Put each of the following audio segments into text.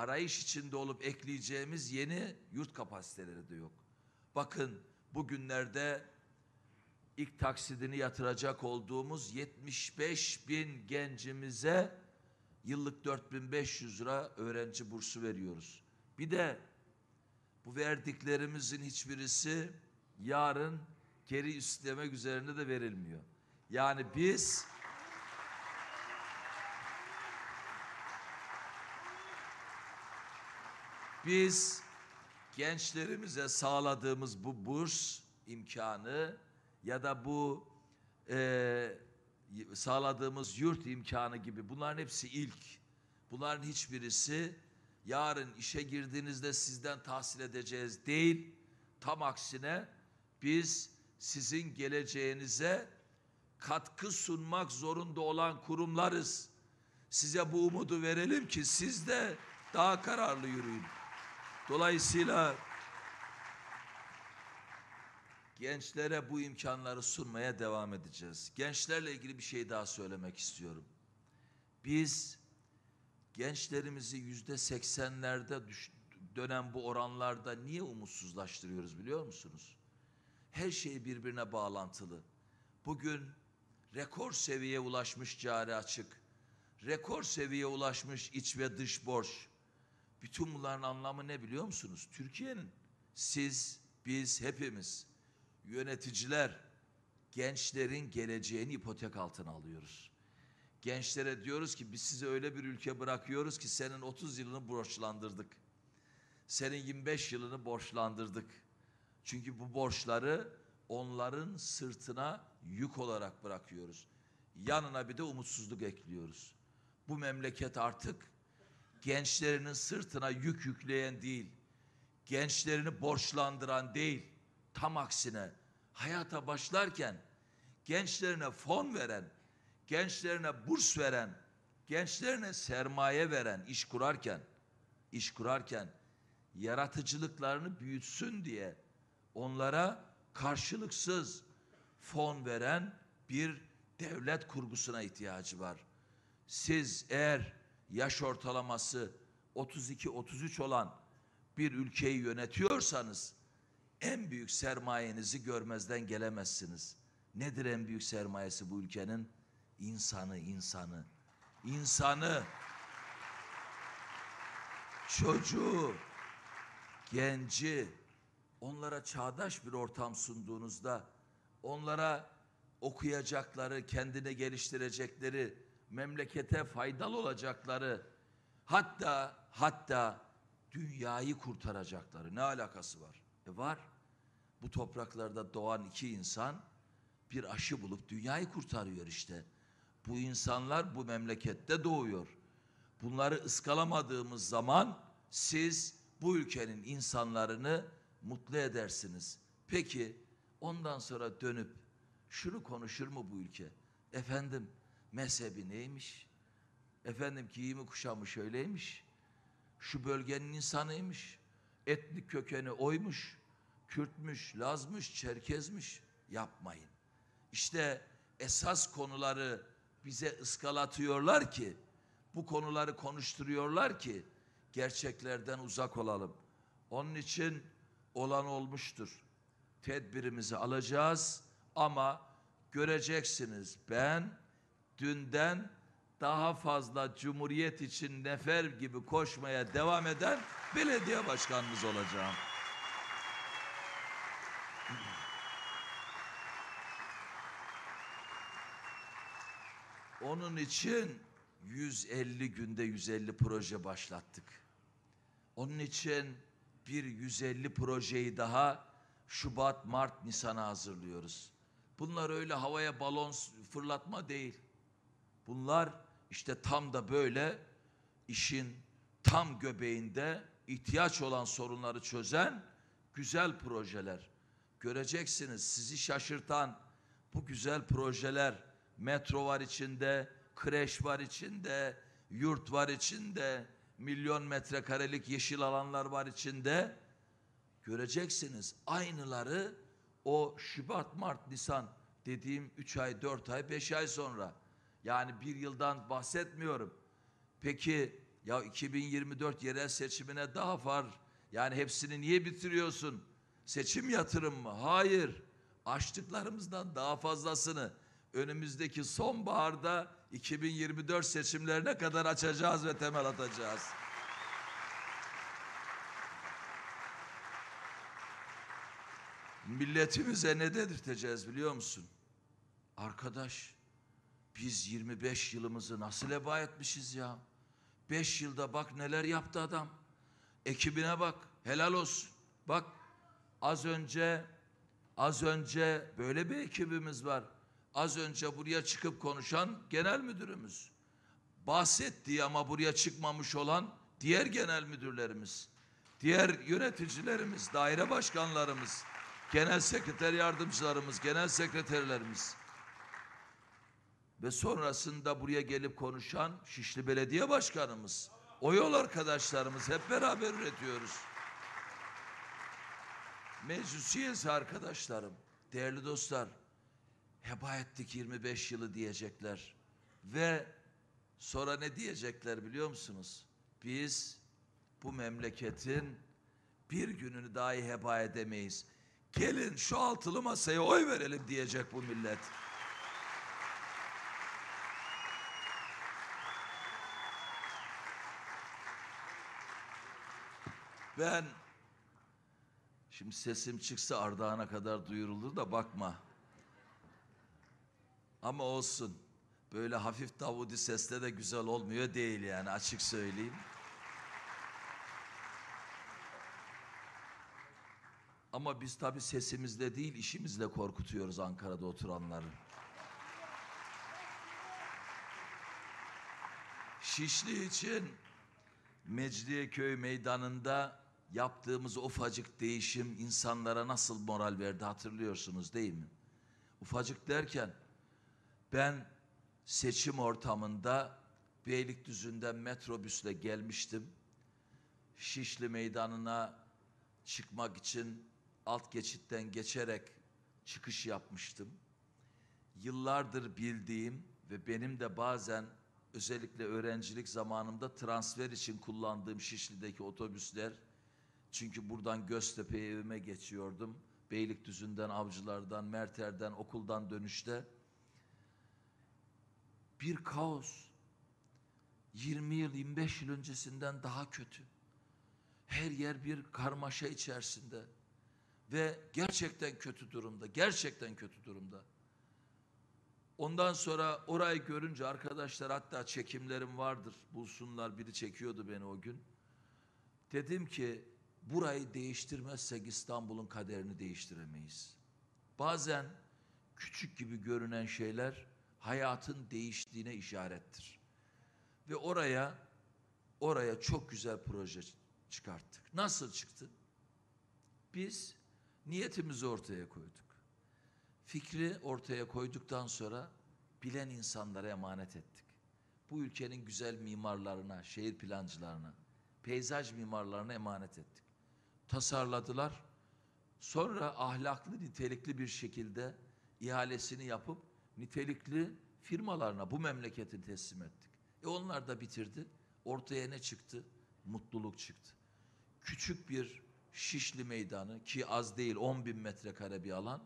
arayış içinde olup ekleyeceğimiz yeni yurt kapasiteleri de yok. Bakın bugünlerde ilk taksidini yatıracak olduğumuz 75 bin gencimize yıllık 4500 lira öğrenci bursu veriyoruz. Bir de bu verdiklerimizin hiçbirisi yarın geri istemek üzerine de verilmiyor. Yani biz Biz gençlerimize sağladığımız bu burs imkanı ya da bu e, sağladığımız yurt imkanı gibi bunların hepsi ilk. Bunların hiçbirisi yarın işe girdiğinizde sizden tahsil edeceğiz değil. Tam aksine biz sizin geleceğinize katkı sunmak zorunda olan kurumlarız. Size bu umudu verelim ki siz de daha kararlı yürüyün. Dolayısıyla gençlere bu imkanları sunmaya devam edeceğiz. Gençlerle ilgili bir şey daha söylemek istiyorum. Biz gençlerimizi yüzde seksenlerde dönen bu oranlarda niye umutsuzlaştırıyoruz biliyor musunuz? Her şey birbirine bağlantılı. Bugün rekor seviyeye ulaşmış cari açık, rekor seviyeye ulaşmış iç ve dış borç, bütün bunların anlamı ne biliyor musunuz? Türkiye'nin siz, biz, hepimiz yöneticiler gençlerin geleceğini ipotek altına alıyoruz. Gençlere diyoruz ki biz size öyle bir ülke bırakıyoruz ki senin 30 yılını borçlandırdık. Senin 25 yılını borçlandırdık. Çünkü bu borçları onların sırtına yük olarak bırakıyoruz. Yanına bir de umutsuzluk ekliyoruz. Bu memleket artık gençlerinin sırtına yük yükleyen değil, gençlerini borçlandıran değil, tam aksine hayata başlarken gençlerine fon veren, gençlerine burs veren, gençlerine sermaye veren iş kurarken, iş kurarken yaratıcılıklarını büyütsün diye onlara karşılıksız fon veren bir devlet kurgusuna ihtiyacı var. Siz eğer yaş ortalaması 32-33 olan bir ülkeyi yönetiyorsanız en büyük sermayenizi görmezden gelemezsiniz. Nedir en büyük sermayesi bu ülkenin? İnsanı, insanı. insanı, çocuğu, genci, onlara çağdaş bir ortam sunduğunuzda, onlara okuyacakları, kendini geliştirecekleri, memlekete faydalı olacakları hatta hatta dünyayı kurtaracakları ne alakası var? E var. Bu topraklarda doğan iki insan bir aşı bulup dünyayı kurtarıyor işte. Bu insanlar bu memlekette doğuyor. Bunları ıskalamadığımız zaman siz bu ülkenin insanlarını mutlu edersiniz. Peki ondan sonra dönüp şunu konuşur mu bu ülke? Efendim mezhebi neymiş, efendim giyimi kuşamı şöyleymiş, şu bölgenin insanıymış, etnik kökeni oymuş, Kürtmüş, Lazmış, Çerkezmiş yapmayın. İşte esas konuları bize ıskalatıyorlar ki, bu konuları konuşturuyorlar ki gerçeklerden uzak olalım. Onun için olan olmuştur. Tedbirimizi alacağız ama göreceksiniz ben dünden daha fazla Cumhuriyet için nefer gibi koşmaya devam eden belediye başkanımız olacağım. Onun için 150 günde 150 proje başlattık. Onun için bir 150 projeyi daha Şubat, Mart, Nisan'a hazırlıyoruz. Bunlar öyle havaya balon fırlatma değil. Bunlar işte tam da böyle işin tam göbeğinde ihtiyaç olan sorunları çözen güzel projeler. Göreceksiniz sizi şaşırtan bu güzel projeler metro var içinde, kreş var içinde, yurt var içinde, milyon metrekarelik yeşil alanlar var içinde. Göreceksiniz aynıları o Şubat, Mart, Nisan dediğim 3 ay, 4 ay, 5 ay sonra yani bir yıldan bahsetmiyorum. Peki ya 2024 yerel seçimine daha var. Yani hepsini niye bitiriyorsun? Seçim yatırım mı? Hayır. Açtıklarımızdan daha fazlasını önümüzdeki sonbaharda 2024 seçimlerine kadar açacağız ve temel atacağız. Milletimize ne dedirteceğiz biliyor musun? Arkadaş, biz 25 yılımızı nasıl eba etmişiz ya? 5 yılda bak neler yaptı adam. Ekibine bak. Helal olsun. Bak az önce az önce böyle bir ekibimiz var. Az önce buraya çıkıp konuşan genel müdürümüz. bahsetti ama buraya çıkmamış olan diğer genel müdürlerimiz, diğer yöneticilerimiz, daire başkanlarımız, genel sekreter yardımcılarımız, genel sekreterlerimiz ve sonrasında buraya gelip konuşan Şişli Belediye Başkanımız, o yol arkadaşlarımız hep beraber üretiyoruz. Meclis arkadaşlarım, değerli dostlar, heba ettik 25 yılı diyecekler ve sonra ne diyecekler biliyor musunuz? Biz bu memleketin bir gününü dahi heba edemeyiz. Gelin şu altılı masaya oy verelim diyecek bu millet. Ben şimdi sesim çıksa Ardahan'a kadar duyurulur da bakma. Ama olsun. Böyle hafif davudi sesle de güzel olmuyor değil yani açık söyleyeyim. Ama biz tabii sesimizle değil işimizle korkutuyoruz Ankara'da oturanları. Şişli için Mecidiyeköy meydanında yaptığımız ufacık değişim insanlara nasıl moral verdi hatırlıyorsunuz değil mi? Ufacık derken ben seçim ortamında Beylikdüzü'nden metrobüsle gelmiştim. Şişli Meydanı'na çıkmak için alt geçitten geçerek çıkış yapmıştım. Yıllardır bildiğim ve benim de bazen özellikle öğrencilik zamanımda transfer için kullandığım Şişli'deki otobüsler çünkü buradan Göztepe'ye evime geçiyordum. Beylikdüzü'nden, Avcılar'dan, Merter'den, okuldan dönüşte. Bir kaos. 20 yıl, 25 yıl öncesinden daha kötü. Her yer bir karmaşa içerisinde. Ve gerçekten kötü durumda, gerçekten kötü durumda. Ondan sonra orayı görünce arkadaşlar hatta çekimlerim vardır. Bulsunlar biri çekiyordu beni o gün. Dedim ki burayı değiştirmezsek İstanbul'un kaderini değiştiremeyiz. Bazen küçük gibi görünen şeyler hayatın değiştiğine işarettir. Ve oraya oraya çok güzel proje çıkarttık. Nasıl çıktı? Biz niyetimizi ortaya koyduk. Fikri ortaya koyduktan sonra bilen insanlara emanet ettik. Bu ülkenin güzel mimarlarına, şehir plancılarına, peyzaj mimarlarına emanet ettik tasarladılar. Sonra ahlaklı nitelikli bir şekilde ihalesini yapıp nitelikli firmalarına bu memleketi teslim ettik. E onlar da bitirdi. Ortaya ne çıktı? Mutluluk çıktı. Küçük bir Şişli Meydanı ki az değil 10 bin metrekare bir alan.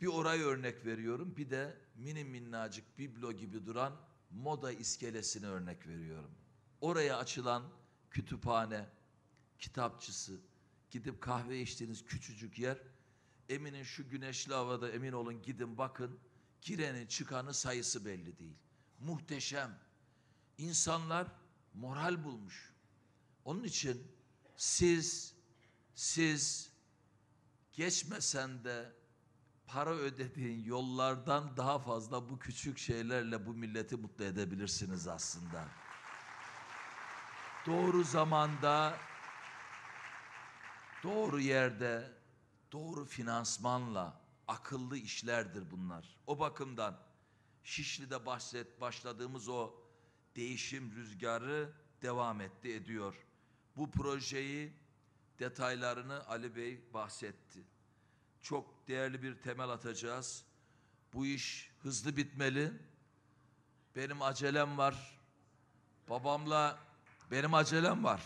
Bir oraya örnek veriyorum bir de mini minnacık biblo gibi duran moda iskelesini örnek veriyorum. Oraya açılan kütüphane, kitapçısı, gidip kahve içtiğiniz küçücük yer, eminin şu güneşli havada emin olun gidin bakın, girenin çıkanı sayısı belli değil. Muhteşem. İnsanlar moral bulmuş. Onun için siz, siz geçmesen de para ödediğin yollardan daha fazla bu küçük şeylerle bu milleti mutlu edebilirsiniz aslında. Doğru zamanda Doğru yerde, doğru finansmanla akıllı işlerdir bunlar. O bakımdan Şişli'de bahset, başladığımız o değişim rüzgarı devam etti, ediyor. Bu projeyi detaylarını Ali Bey bahsetti. Çok değerli bir temel atacağız. Bu iş hızlı bitmeli. Benim acelem var. Babamla benim acelem var.